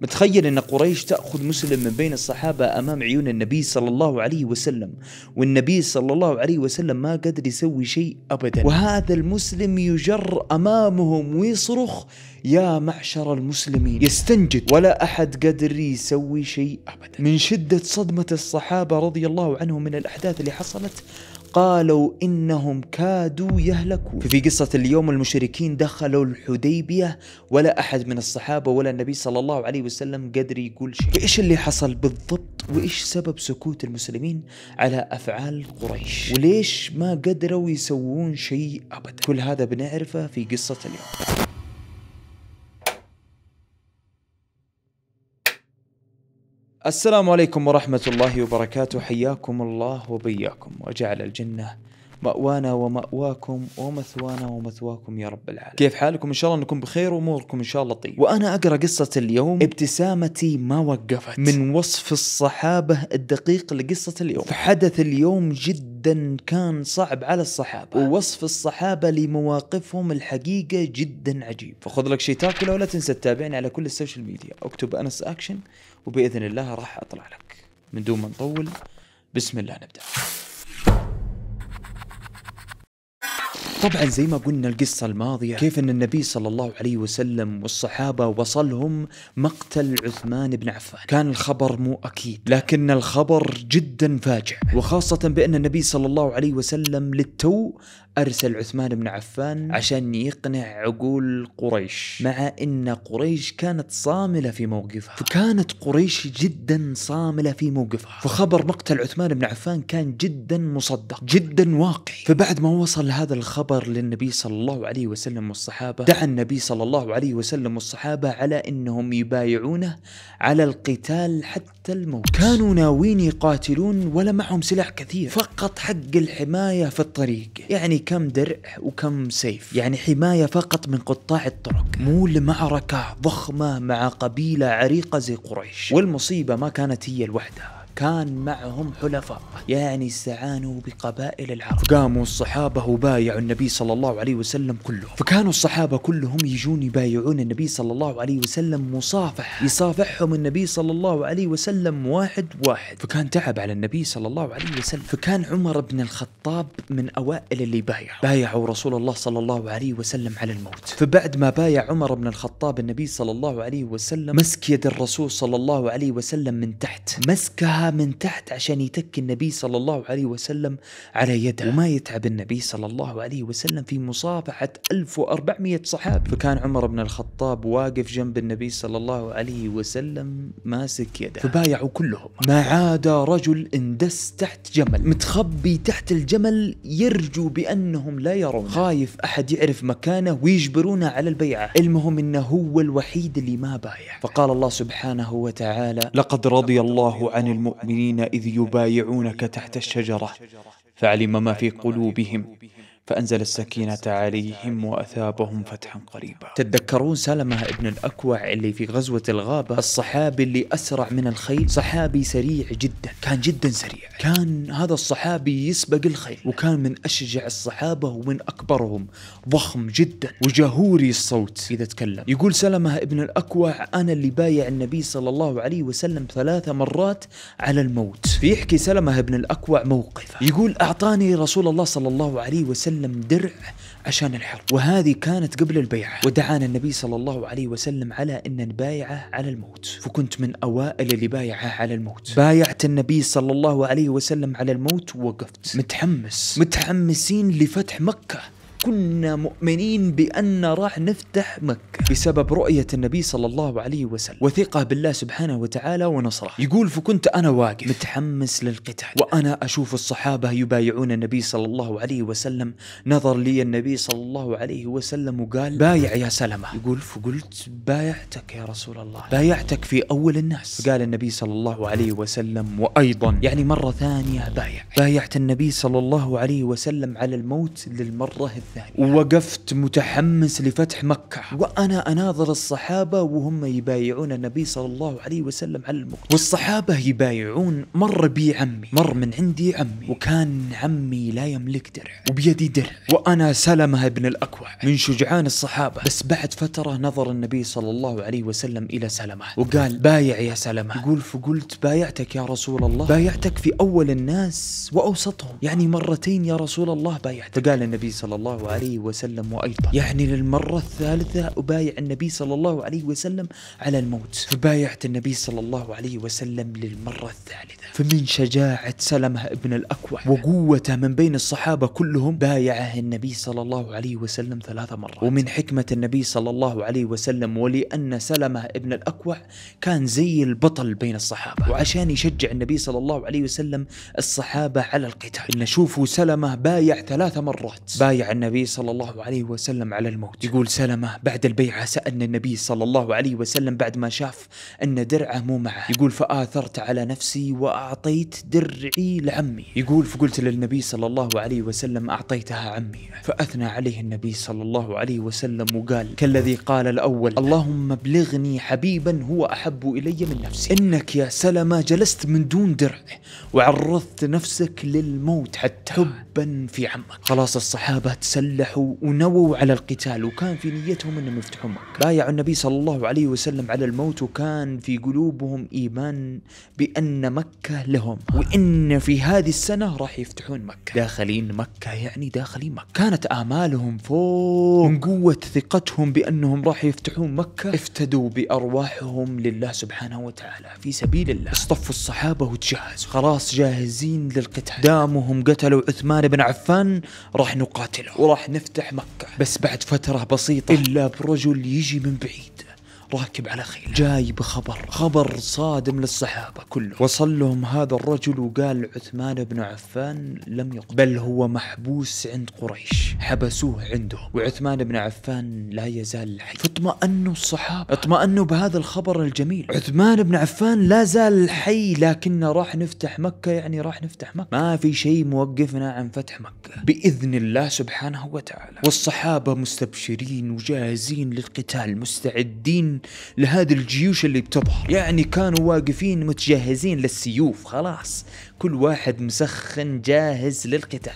متخيل ان قريش تاخذ مسلم من بين الصحابه امام عيون النبي صلى الله عليه وسلم والنبي صلى الله عليه وسلم ما قدر يسوي شيء ابدا وهذا المسلم يجر امامهم ويصرخ يا معشر المسلمين يستنجد ولا احد قدر يسوي شيء ابدا من شده صدمه الصحابه رضي الله عنهم من الاحداث اللي حصلت قالوا إنهم كادوا يهلكون ففي قصة اليوم المشركين دخلوا الحديبية ولا أحد من الصحابة ولا النبي صلى الله عليه وسلم قدر يقول شيء فإيش اللي حصل بالضبط وإيش سبب سكوت المسلمين على أفعال قريش وليش ما قدروا يسوون شيء أبدا كل هذا بنعرفه في قصة اليوم السلام عليكم ورحمة الله وبركاته حياكم الله وبياكم وجعل الجنة مأوانا ومأواكم ومثوانا ومثواكم يا رب العالمين كيف حالكم إن شاء الله أنكم بخير وأموركم إن شاء الله طيب وأنا أقرأ قصة اليوم ابتسامتي ما وقفت من وصف الصحابة الدقيق لقصة اليوم فحدث اليوم جدا جدا كان صعب على الصحابة ووصف الصحابة لمواقفهم الحقيقة جدا عجيب فخذ لك شيء تاكله ولا تنسى تتابعني على كل السوشيال ميديا اكتب أنس أكشن وباذن الله راح اطلع لك من دون ما نطول بسم الله نبدا طبعا زي ما قلنا القصة الماضية كيف ان النبي صلى الله عليه وسلم والصحابة وصلهم مقتل عثمان بن عفان كان الخبر مو اكيد لكن الخبر جدا فاجع وخاصة بان النبي صلى الله عليه وسلم للتو أرسل عثمان بن عفان عشان يقنع عقول قريش مع أن قريش كانت صاملة في موقفها فكانت قريش جدا صاملة في موقفها فخبر مقتل عثمان بن عفان كان جدا مصدق جدا واقعي فبعد ما وصل هذا الخبر للنبي صلى الله عليه وسلم والصحابة دعا النبي صلى الله عليه وسلم والصحابة على أنهم يبايعونه على القتال حتى الموت كانوا ناويين يقاتلون ولا معهم سلاح كثير فقط حق الحماية في الطريق يعني كم درع وكم سيف يعني حماية فقط من قطاع الطرق مو لمعركة ضخمة مع قبيلة عريقة زي قريش والمصيبة ما كانت هي لوحدها كان معهم حلفاء يعني استعانوا بقبائل العرب فقاموا الصحابة وبايعوا النبي صلى الله عليه وسلم كلهم فكانوا الصحابة كلهم يجون يبايعون النبي صلى الله عليه وسلم مصافحة يصافحهم النبي صلى الله عليه وسلم واحد واحد فكان تعب على النبي صلى الله عليه وسلم فكان عمر بن الخطاب من أوائل اللي بايع بايعوا رسول الله صلى الله عليه وسلم على الموت فبعد ما بايع عمر بن الخطاب النبي صلى الله عليه وسلم مسك يد الرسول صلى الله عليه وسلم من تحت مسكها من تحت عشان يتكي النبي صلى الله عليه وسلم على يده وما يتعب النبي صلى الله عليه وسلم في مصافحة 1400 صحابي فكان عمر بن الخطاب واقف جنب النبي صلى الله عليه وسلم ماسك يده فبايعوا كلهم ما عدا رجل اندس تحت جمل متخبي تحت الجمل يرجو بأنهم لا يرون خايف أحد يعرف مكانه ويجبرونه على البيعة المهم أنه هو الوحيد اللي ما بايع فقال الله سبحانه وتعالى لقد رضي الله عن المؤمنين المؤمنين إذ يبايعونك تحت الشجرة فعلم ما في قلوبهم فأنزل السكينة عليهم وأثابهم فتحا قريبا تتذكرون سلمة ابن الأكوع اللي في غزوة الغابة الصحابي اللي أسرع من الخيل صحابي سريع جدا كان جدا سريع كان هذا الصحابي يسبق الخيل وكان من أشجع الصحابة ومن أكبرهم ضخم جدا وجهوري الصوت إذا تكلم يقول سلمة ابن الأكوع أنا اللي بايع النبي صلى الله عليه وسلم ثلاث مرات على الموت فيحكي سلمة ابن الأكوع موقفه يقول أعطاني رسول الله صلى الله عليه وسلم وسلم درع عشان الحرب وهذه كانت قبل البيعة ودعانا النبي صلى الله عليه وسلم على أن نبايعه على الموت فكنت من أوائل اللي بايعه على الموت بايعت النبي صلى الله عليه وسلم على الموت ووقفت متحمس متحمسين لفتح مكة كنا مؤمنين بأن راح نفتح مكة بسبب رؤية النبي صلى الله عليه وسلم وثقة بالله سبحانه وتعالى ونصره يقول فكنت أنا واقف متحمس للقتال وأنا أشوف الصحابة يبايعون النبي صلى الله عليه وسلم نظر لي النبي صلى الله عليه وسلم وقال بايع يا سلمة يقول فقلت بايعتك يا رسول الله بايعتك في أول الناس قال النبي صلى الله عليه وسلم وأيضا يعني مرة ثانية بايع بايعت النبي صلى الله عليه وسلم على الموت للمرة الثانية الثانية ووقفت متحمس لفتح مكة وأنا أناظر الصحابة وهم يبايعون النبي صلى الله عليه وسلم على المكتب والصحابة يبايعون مر بي عمي مر من عندي عمي وكان عمي لا يملك درع وبيدي درع وأنا سلمة بن الأكوع من شجعان الصحابة بس بعد فترة نظر النبي صلى الله عليه وسلم إلى سلمة وقال بايع يا سلمة يقول فقلت بايعتك يا رسول الله بايعتك في أول الناس وأوسطهم يعني مرتين يا رسول الله بايعتك فقال النبي صلى الله الله عليه وسلم وأيضا يعني للمرة الثالثة أبايع النبي صلى الله عليه وسلم على الموت فبايعت النبي صلى الله عليه وسلم للمرة الثالثة فمن شجاعة سلمة ابن الأكوع وقوته من بين الصحابة كلهم بايعه النبي صلى الله عليه وسلم ثلاث مرات ومن حكمة النبي صلى الله عليه وسلم ولأن سلمة ابن الأكوع كان زي البطل بين الصحابة وعشان يشجع النبي صلى الله عليه وسلم الصحابة على القتال إن شوفوا سلمة بايع ثلاث مرات بايع النبي النبي صلى الله عليه وسلم على الموت يقول سلمة بعد البيعة سألنا النبي صلى الله عليه وسلم بعد ما شاف أن درعه مو معه يقول فآثرت على نفسي وأعطيت درعي لعمي يقول فقلت للنبي صلى الله عليه وسلم أعطيتها عمي فأثنى عليه النبي صلى الله عليه وسلم وقال كالذي قال الأول اللهم ابلغني حبيبا هو أحب إلي من نفسي إنك يا سلمة جلست من دون درع وعرضت نفسك للموت حتى حبا في عمك خلاص الصحابة تسلم وسلحوا ونووا على القتال وكان في نيتهم انهم يفتحون مكة بايعوا النبي صلى الله عليه وسلم على الموت وكان في قلوبهم ايمان بان مكة لهم وان في هذه السنة راح يفتحون مكة داخلين مكة يعني داخلين مكة كانت امالهم فوق من قوة ثقتهم بانهم راح يفتحون مكة افتدوا بارواحهم لله سبحانه وتعالى في سبيل الله اصطفوا الصحابة وتجهزوا خلاص جاهزين للقتال دامهم قتلوا عثمان بن عفان راح نقاتله راح نفتح مكة بس بعد فترة بسيطة إلا برجل يجي من بعيد راكب على خيل جاي بخبر خبر صادم للصحابة كله وصل لهم هذا الرجل وقال عثمان بن عفان لم يقتل بل هو محبوس عند قريش حبسوه عنده وعثمان بن عفان لا يزال حي فاطمأنوا الصحابة اطمأنوا بهذا الخبر الجميل عثمان بن عفان لا زال حي لكن راح نفتح مكة يعني راح نفتح مكة ما في شيء موقفنا نعم، عن فتح مكة بإذن الله سبحانه وتعالى والصحابة مستبشرين وجاهزين للقتال مستعدين لهذه الجيوش اللي بتبحر يعني كانوا واقفين متجهزين للسيوف خلاص كل واحد مسخن جاهز للقتال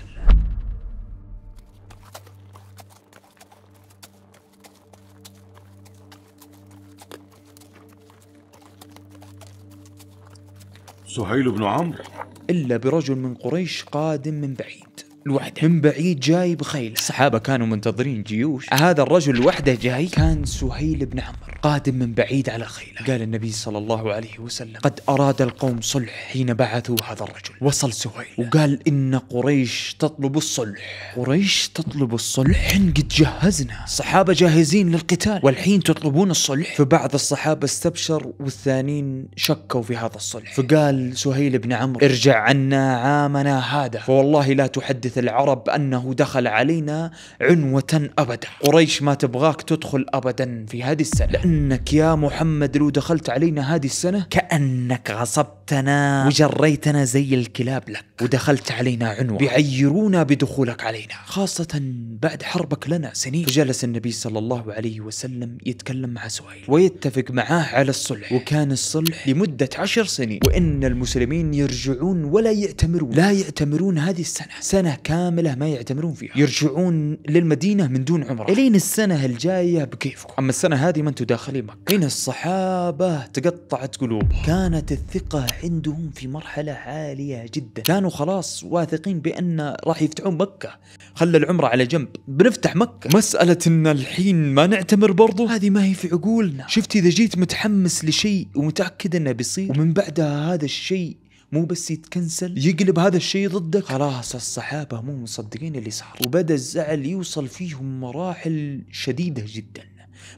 سهيل بن عمرو إلا برجل من قريش قادم من بعيد لوحده من بعيد جاي بخيل الصحابه كانوا منتظرين جيوش هذا الرجل لوحده جاي كان سهيل بن عمر قادم من بعيد على خيله قال النبي صلى الله عليه وسلم قد أراد القوم صلح حين بعثوا هذا الرجل وصل سهيل وقال إن قريش تطلب الصلح قريش تطلب الصلح حين قد جهزنا الصحابة جاهزين للقتال والحين تطلبون الصلح فبعض الصحابة استبشر والثانيين شكوا في هذا الصلح فقال سهيل بن عمرو ارجع عنا عامنا هذا فوالله لا تحدث حديث العرب أنه دخل علينا عنوة أبدا قريش ما تبغاك تدخل أبدا في هذه السنة لأنك يا محمد لو دخلت علينا هذه السنة كأنك غصبت طردتنا وجريتنا زي الكلاب لك ودخلت علينا عنوة بيعيرونا بدخولك علينا خاصة بعد حربك لنا سنين فجلس النبي صلى الله عليه وسلم يتكلم مع سهيل ويتفق معاه على الصلح وكان الصلح لمدة عشر سنين وإن المسلمين يرجعون ولا يعتمرون لا يعتمرون هذه السنة سنة كاملة ما يعتمرون فيها يرجعون للمدينة من دون عمرة إلين السنة الجاية بكيفكم أما السنة هذه ما أنتم داخلين مكة هنا الصحابة تقطعت قلوبهم كانت الثقة عندهم في مرحلة عالية جدا كانوا خلاص واثقين بأن راح يفتحون مكة خلى العمرة على جنب بنفتح مكة مسألة أن الحين ما نعتمر برضو هذه ما هي في عقولنا نعم. شفت إذا جيت متحمس لشيء ومتأكد أنه بيصير ومن بعدها هذا الشيء مو بس يتكنسل يقلب هذا الشيء ضدك خلاص الصحابة مو مصدقين اللي صار وبدا الزعل يوصل فيهم مراحل شديدة جدا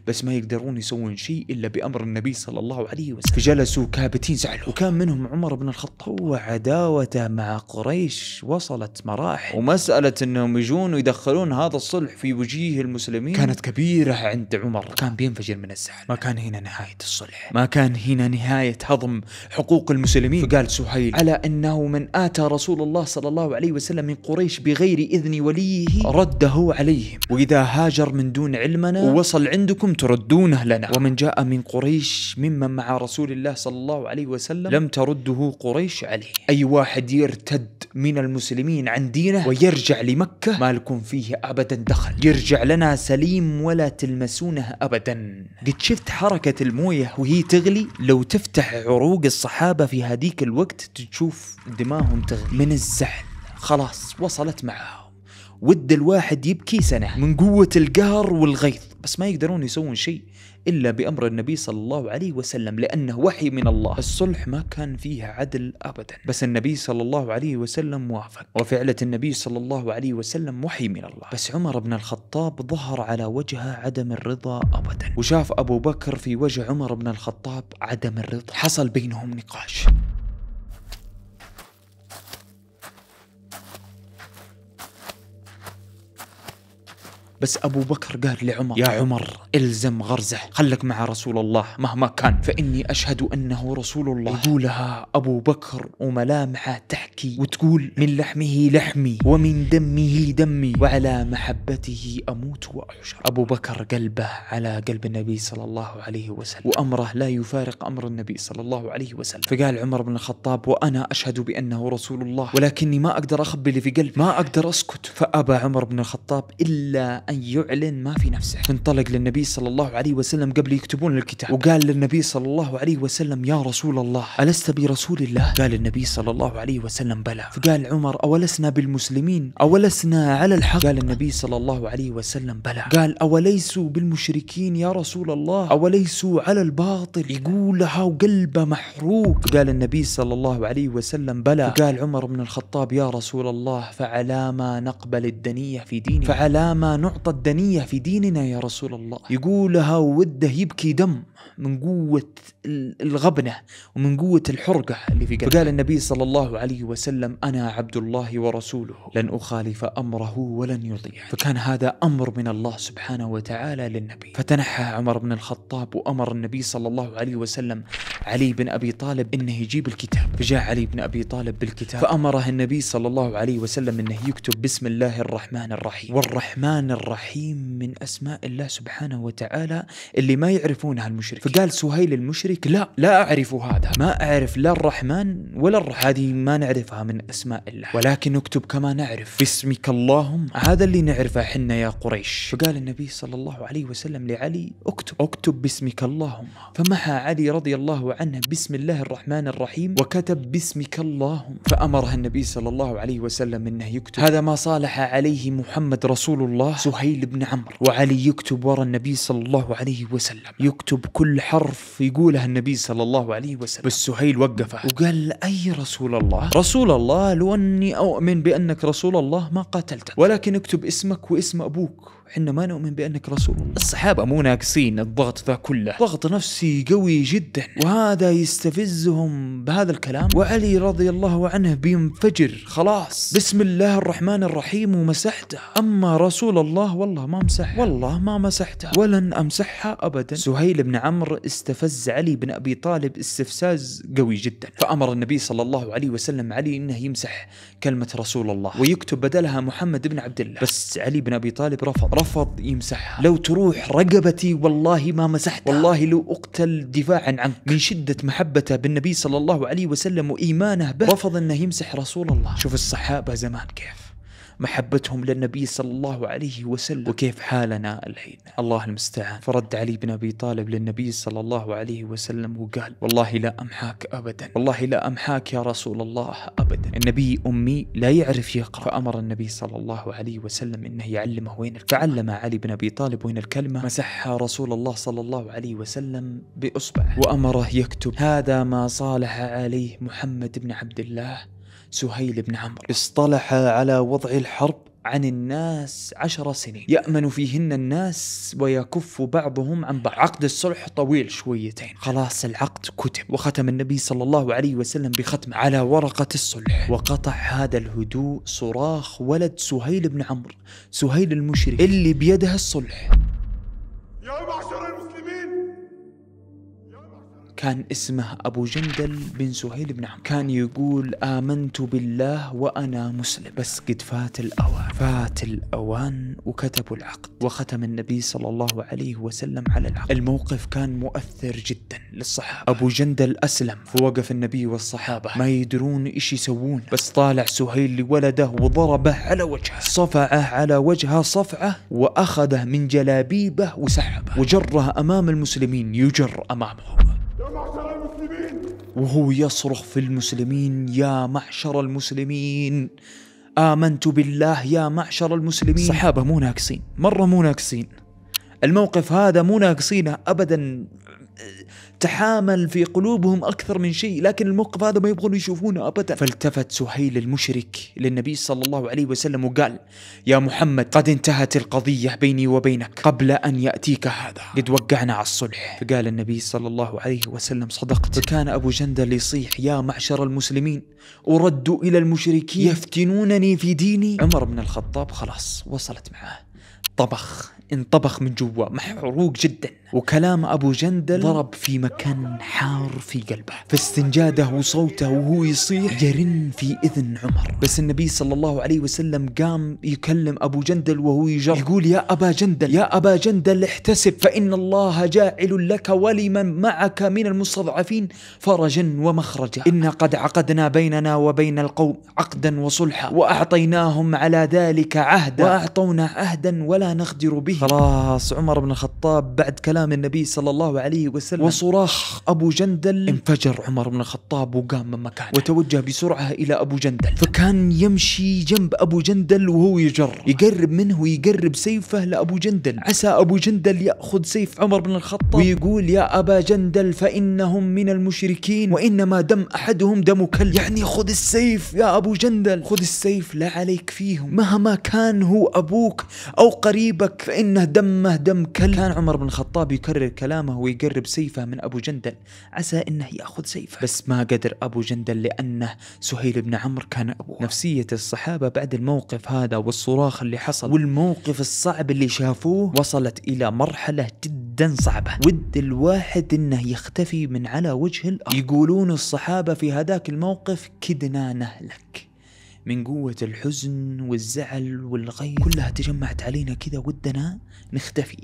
بس ما يقدرون يسوون شيء إلا بأمر النبي صلى الله عليه وسلم فجلسوا كابتين زعلوا وكان منهم عمر بن الخطاب وعداوته مع قريش وصلت مراحل ومسألة أنهم يجون ويدخلون هذا الصلح في وجيه المسلمين كانت كبيرة عند عمر كان بينفجر من الزعل ما كان هنا نهاية الصلح ما كان هنا نهاية هضم حقوق المسلمين فقال سهيل على أنه من آتى رسول الله صلى الله عليه وسلم من قريش بغير إذن وليه رده عليهم وإذا هاجر من دون علمنا ووصل عندكم أحدكم تردونه لنا ومن جاء من قريش ممن مع رسول الله صلى الله عليه وسلم لم ترده قريش عليه أي واحد يرتد من المسلمين عن دينه ويرجع لمكة ما لكم فيه أبدا دخل يرجع لنا سليم ولا تلمسونه أبدا قد شفت حركة الموية وهي تغلي لو تفتح عروق الصحابة في هذيك الوقت تشوف دماهم تغلي من الزعل خلاص وصلت معهم ود الواحد يبكي سنة من قوة القهر والغيظ بس ما يقدرون يسوون شيء إلا بأمر النبي صلى الله عليه وسلم لأنه وحي من الله الصلح ما كان فيها عدل أبدا بس النبي صلى الله عليه وسلم وافق وفعلة النبي صلى الله عليه وسلم وحي من الله بس عمر بن الخطاب ظهر على وجهه عدم الرضا أبدا وشاف أبو بكر في وجه عمر بن الخطاب عدم الرضا حصل بينهم نقاش بس أبو بكر قال لعمر يا عمر الزم غرزه خلك مع رسول الله مهما كان فإني أشهد أنه رسول الله يقولها أبو بكر وملامحه تحكي وتقول من لحمه لحمي ومن دمه دمي وعلى محبته أموت وأحشر أبو بكر قلبه على قلب النبي صلى الله عليه وسلم وأمره لا يفارق أمر النبي صلى الله عليه وسلم فقال عمر بن الخطاب وأنا أشهد بأنه رسول الله ولكني ما أقدر أخبي اللي في قلبي ما أقدر أسكت فأبى عمر بن الخطاب إلا أن يعلن ما في نفسه انطلق للنبي صلى الله عليه وسلم قبل يكتبون الكتاب وقال للنبي صلى الله عليه وسلم يا رسول الله ألست برسول الله قال النبي صلى الله عليه وسلم بلى فقال عمر أولسنا بالمسلمين أولسنا على الحق قال النبي صلى الله عليه وسلم بلى قال أوليسوا بالمشركين يا رسول الله أوليسوا على الباطل يقولها وقلبه محروق قال النبي صلى الله عليه وسلم بلى قال عمر بن الخطاب يا رسول الله فعلى ما نقبل الدنية في دينه فعلى ما نعطي النقطة الدنية في ديننا يا رسول الله يقولها وده يبكي دم من قوة الغبنة ومن قوة الحرقة اللي في قلبه فقال النبي صلى الله عليه وسلم أنا عبد الله ورسوله لن أخالف أمره ولن يطيع فكان هذا أمر من الله سبحانه وتعالى للنبي فتنحى عمر بن الخطاب وأمر النبي صلى الله عليه وسلم علي بن أبي طالب أنه يجيب الكتاب فجاء علي بن أبي طالب بالكتاب فأمره النبي صلى الله عليه وسلم أنه يكتب بسم الله الرحمن الرحيم والرحمن الرحيم الرحيم من أسماء الله سبحانه وتعالى اللي ما يعرفونها المشرك فقال سهيل المشرك لا لا أعرف هذا ما أعرف لا الرحمن ولا الرحيم هذه ما نعرفها من أسماء الله ولكن نكتب كما نعرف باسمك اللهم هذا اللي نعرفه حنا يا قريش فقال النبي صلى الله عليه وسلم لعلي اكتب اكتب باسمك اللهم فمحى علي رضي الله عنه بسم الله الرحمن الرحيم وكتب باسمك اللهم فأمره النبي صلى الله عليه وسلم أنه يكتب هذا ما صالح عليه محمد رسول الله سهيل بن عمرو وعلي يكتب ورا النبي صلى الله عليه وسلم يكتب كل حرف يقوله النبي صلى الله عليه وسلم بس سهيل وقفه وقال أي رسول الله رسول الله لو أني أؤمن بأنك رسول الله ما قاتلتك ولكن اكتب اسمك واسم أبوك احنا ما نؤمن بأنك رسول الصحابة مو ناقصين الضغط ذا كله ضغط نفسي قوي جدا وهذا يستفزهم بهذا الكلام وعلي رضي الله عنه بينفجر خلاص بسم الله الرحمن الرحيم ومسحته أما رسول الله والله ما مسح والله ما مسحته ولن أمسحها أبدا سهيل بن عمرو استفز علي بن أبي طالب استفزاز قوي جدا فأمر النبي صلى الله عليه وسلم علي أنه يمسح كلمة رسول الله ويكتب بدلها محمد بن عبد الله بس علي بن أبي طالب رفض رفض يمسحها لو تروح رقبتي والله ما مسحتها والله لو أقتل دفاعا عنك من شدة محبته بالنبي صلى الله عليه وسلم وإيمانه به رفض أنه يمسح رسول الله شوف الصحابة زمان كيف محبتهم للنبي صلى الله عليه وسلم وكيف حالنا الحين الله المستعان فرد علي بن أبي طالب للنبي صلى الله عليه وسلم وقال والله لا أمحاك أبدا والله لا أمحاك يا رسول الله أبدا النبي أمي لا يعرف يقرأ فأمر النبي صلى الله عليه وسلم أنه يعلمه وين فعلم علي بن أبي طالب وين الكلمة مسحها رسول الله صلى الله عليه وسلم بإصبعه وأمره يكتب هذا ما صالح عليه محمد بن عبد الله سهيل بن عمرو اصطلح على وضع الحرب عن الناس عشر سنين يأمن فيهن الناس ويكف بعضهم عن بعض عقد الصلح طويل شويتين خلاص العقد كتب وختم النبي صلى الله عليه وسلم بختمة على ورقة الصلح وقطع هذا الهدوء صراخ ولد سهيل بن عمرو سهيل المشرك اللي بيده الصلح كان اسمه أبو جندل بن سهيل بن عمرو كان يقول آمنت بالله وأنا مسلم بس قد فات الأوان فات الأوان وكتبوا العقد وختم النبي صلى الله عليه وسلم على العقد الموقف كان مؤثر جدا للصحابة أبو جندل أسلم فوقف النبي والصحابة ما يدرون إيش يسوون بس طالع سهيل لولده وضربه على وجهه صفعه على وجهه صفعه وأخذه من جلابيبه وسحبه وجره أمام المسلمين يجر أمامهم وهو يصرخ في المسلمين يا معشر المسلمين آمنت بالله يا معشر المسلمين الصحابة مو ناقصين مرة مو ناقصين الموقف هذا مو ناقصينه أبدا تحامل في قلوبهم أكثر من شيء لكن الموقف هذا ما يبغون يشوفونه أبدا فالتفت سهيل المشرك للنبي صلى الله عليه وسلم وقال يا محمد قد انتهت القضية بيني وبينك قبل أن يأتيك هذا قد وقعنا على الصلح فقال النبي صلى الله عليه وسلم صدقت فكان أبو جندل يصيح يا معشر المسلمين أرد إلى المشركين يفتنونني في ديني عمر بن الخطاب خلاص وصلت معاه طبخ انطبخ من جوا محروق جدا وكلام أبو جندل ضرب في مكان حار في قلبه فاستنجاده وصوته وهو يصيح يرن في إذن عمر بس النبي صلى الله عليه وسلم قام يكلم أبو جندل وهو يجر يقول يا أبا جندل يا أبا جندل احتسب فإن الله جاعل لك ولمن معك من المستضعفين فرجا ومخرجا إنا قد عقدنا بيننا وبين القوم عقدا وصلحا وأعطيناهم على ذلك عهدا وأعطونا عهدا ولا نغدر به خلاص عمر بن الخطاب بعد كلام النبي صلى الله عليه وسلم وصراخ أبو جندل انفجر عمر بن الخطاب وقام من مكانه وتوجه بسرعة إلى أبو جندل فكان يمشي جنب أبو جندل وهو يجر يقرب منه ويقرب سيفه لأبو جندل عسى أبو جندل يأخذ سيف عمر بن الخطاب ويقول يا أبا جندل فإنهم من المشركين وإنما دم أحدهم دم كلب يعني خذ السيف يا أبو جندل خذ السيف لا عليك فيهم مهما كان هو أبوك أو قريبك فإن لكنه دمه دم كلب كان عمر بن الخطاب يكرر كلامه ويقرب سيفه من أبو جندل عسى أنه يأخذ سيفه بس ما قدر أبو جندل لأنه سهيل بن عمرو كان أبوه نفسية الصحابة بعد الموقف هذا والصراخ اللي حصل والموقف الصعب اللي شافوه وصلت إلى مرحلة جدا صعبة ود الواحد أنه يختفي من على وجه الأرض يقولون الصحابة في هذاك الموقف كدنا نهلك من قوة الحزن والزعل والغي كلها تجمعت علينا كذا ودنا نختفي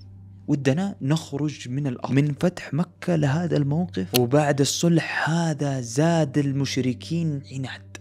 ودنا نخرج من الأرض من فتح مكة لهذا الموقف وبعد الصلح هذا زاد المشركين عناد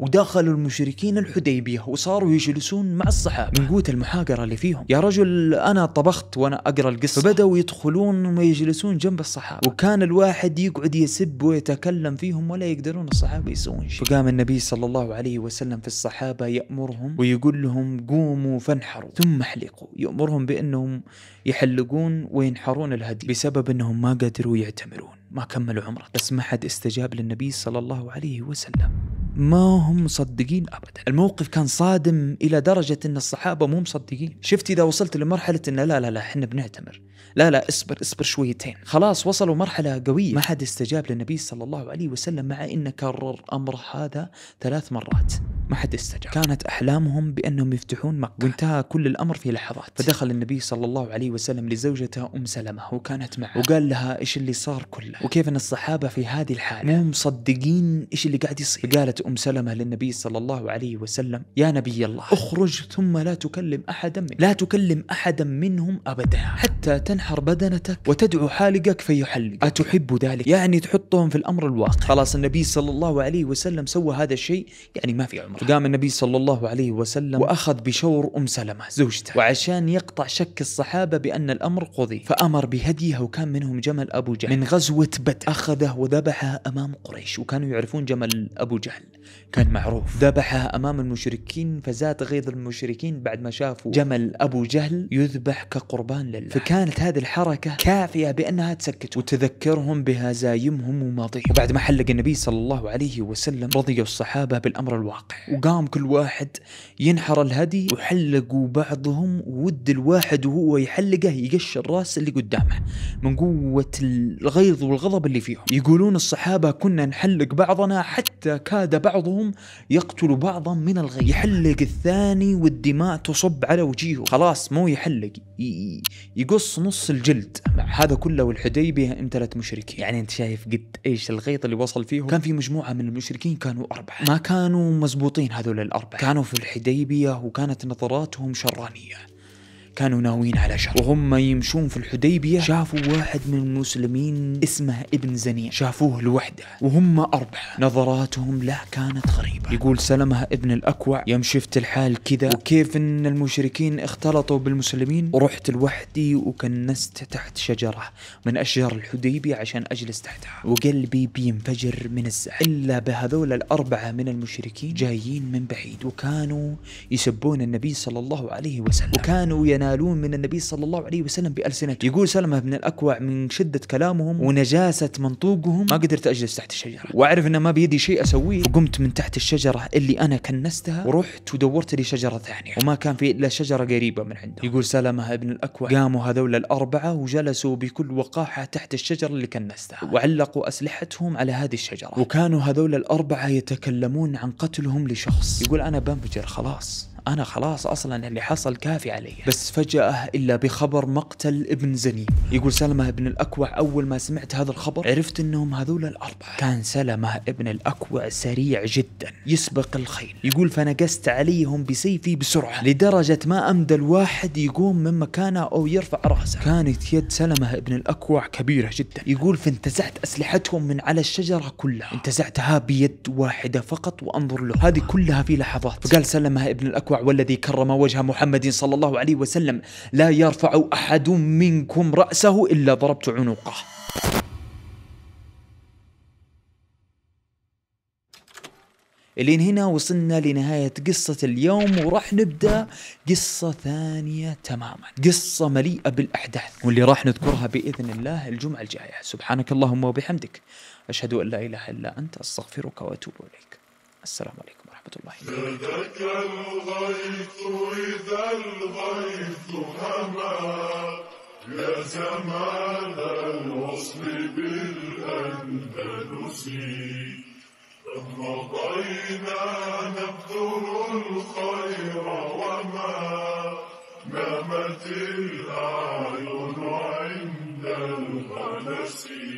ودخلوا المشركين الحديبية وصاروا يجلسون مع الصحابة من قوة المحاقرة اللي فيهم يا رجل أنا طبخت وأنا أقرأ القصة فبدأوا يدخلون ويجلسون جنب الصحابة وكان الواحد يقعد يسب ويتكلم فيهم ولا يقدرون الصحابة يسوون شيء فقام النبي صلى الله عليه وسلم في الصحابة يأمرهم ويقول لهم قوموا فانحروا ثم احلقوا يأمرهم بأنهم يحلقون وينحرون الهدي بسبب أنهم ما قدروا يعتمرون ما كملوا عمره بس ما حد استجاب للنبي صلى الله عليه وسلم ما هم مصدقين ابدا الموقف كان صادم الى درجه ان الصحابه مو مصدقين شفت اذا وصلت لمرحله ان لا لا لا احنا بنعتمر لا لا اصبر اصبر شويتين خلاص وصلوا مرحله قويه ما حد استجاب للنبي صلى الله عليه وسلم مع انه كرر امر هذا ثلاث مرات ما حد استجاب كانت أحلامهم بأنهم يفتحون مكة وانتهى كل الأمر في لحظات فدخل النبي صلى الله عليه وسلم لزوجته أم سلمة وكانت معه وقال لها إيش اللي صار كله وكيف أن الصحابة في هذه الحالة مو مصدقين إيش اللي قاعد يصير قالت أم سلمة للنبي صلى الله عليه وسلم يا نبي الله اخرج ثم لا تكلم أحدا لا تكلم أحدا منهم أبدا حتى تنحر بدنتك وتدعو حالقك فيحلق أتحب ذلك يعني تحطهم في الأمر الواقع خلاص النبي صلى الله عليه وسلم سوى هذا الشيء يعني ما في عمر قام النبي صلى الله عليه وسلم وأخذ بشور أم سلمة زوجته وعشان يقطع شك الصحابة بأن الأمر قضي فأمر بهديها وكان منهم جمل أبو جهل من غزوة بدر أخذه وذبحه أمام قريش وكانوا يعرفون جمل أبو جهل كان معروف ذبحها أمام المشركين فزاد غيظ المشركين بعد ما شافوا جمل أبو جهل يذبح كقربان لله فكانت هذه الحركة كافية بأنها تسكت وتذكرهم بهزايمهم وماضيهم وبعد ما حلق النبي صلى الله عليه وسلم رضي الصحابة بالأمر الواقع وقام كل واحد ينحر الهدي وحلقوا بعضهم ود الواحد وهو يحلقه يقشر راس اللي قدامه من قوة الغيظ والغضب اللي فيهم يقولون الصحابة كنا نحلق بعضنا حتى كاد بعض بعضهم يقتل بعضا من الغيظ يحلق الثاني والدماء تصب على وجيهه خلاص مو يحلق يقص نص الجلد مع هذا كله والحديبية امتلت مشركين يعني انت شايف قد ايش الغيط اللي وصل فيه كان في مجموعة من المشركين كانوا أربعة ما كانوا مزبوطين هذول الأربعة كانوا في الحديبية وكانت نظراتهم شرانية كانوا ناويين على شر وهم يمشون في الحديبية شافوا واحد من المسلمين اسمه ابن زنيع شافوه لوحده وهم أربعة نظراتهم له كانت غريبة يقول سلمة ابن الأكوع يوم شفت الحال كذا وكيف ان المشركين اختلطوا بالمسلمين ورحت لوحدي وكنست تحت شجرة من أشجار الحديبية عشان أجلس تحتها وقلبي بينفجر من الزعل إلا بهذول الأربعة من المشركين جايين من بعيد وكانوا يسبون النبي صلى الله عليه وسلم وكانوا ينام ينالون من النبي صلى الله عليه وسلم بألسنتهم يقول سلمة بن الأكوع من شدة كلامهم ونجاسة منطوقهم ما قدرت أجلس تحت الشجرة وأعرف أنه ما بيدي شيء أسويه فقمت من تحت الشجرة اللي أنا كنستها ورحت ودورت لي شجرة ثانية وما كان في إلا شجرة قريبة من عنده يقول سلمة بن الأكوع قاموا هذول الأربعة وجلسوا بكل وقاحة تحت الشجرة اللي كنستها وعلقوا أسلحتهم على هذه الشجرة وكانوا هذول الأربعة يتكلمون عن قتلهم لشخص يقول أنا بنفجر خلاص انا خلاص اصلا اللي حصل كافي علي بس فجاه الا بخبر مقتل ابن زني يقول سلمه ابن الاكوع اول ما سمعت هذا الخبر عرفت انهم هذول الاربعه كان سلمه ابن الاكوع سريع جدا يسبق الخيل يقول فنقست عليهم بسيفي بسرعه لدرجه ما امدى الواحد يقوم من مكانه او يرفع راسه كانت يد سلمه ابن الاكوع كبيره جدا يقول فانتزعت اسلحتهم من على الشجره كلها انتزعتها بيد واحده فقط وانظر له هذه كلها في لحظات فقال سلمه ابن الاكوع والذي كرم وجه محمد صلى الله عليه وسلم لا يرفع أحد منكم رأسه إلا ضربت عنقه الين هنا وصلنا لنهاية قصة اليوم وراح نبدأ قصة ثانية تماما قصة مليئة بالأحداث واللي راح نذكرها بإذن الله الجمعة الجاية سبحانك اللهم وبحمدك أشهد أن لا إله إلا أنت أستغفرك وأتوب إليك السلام عليكم ورحمة الله نادك الغيث إذا الغيث هما يا زمان الوصل بالأندلس قد مضينا نبذل الخير وما نامت الأعين عند الغنسي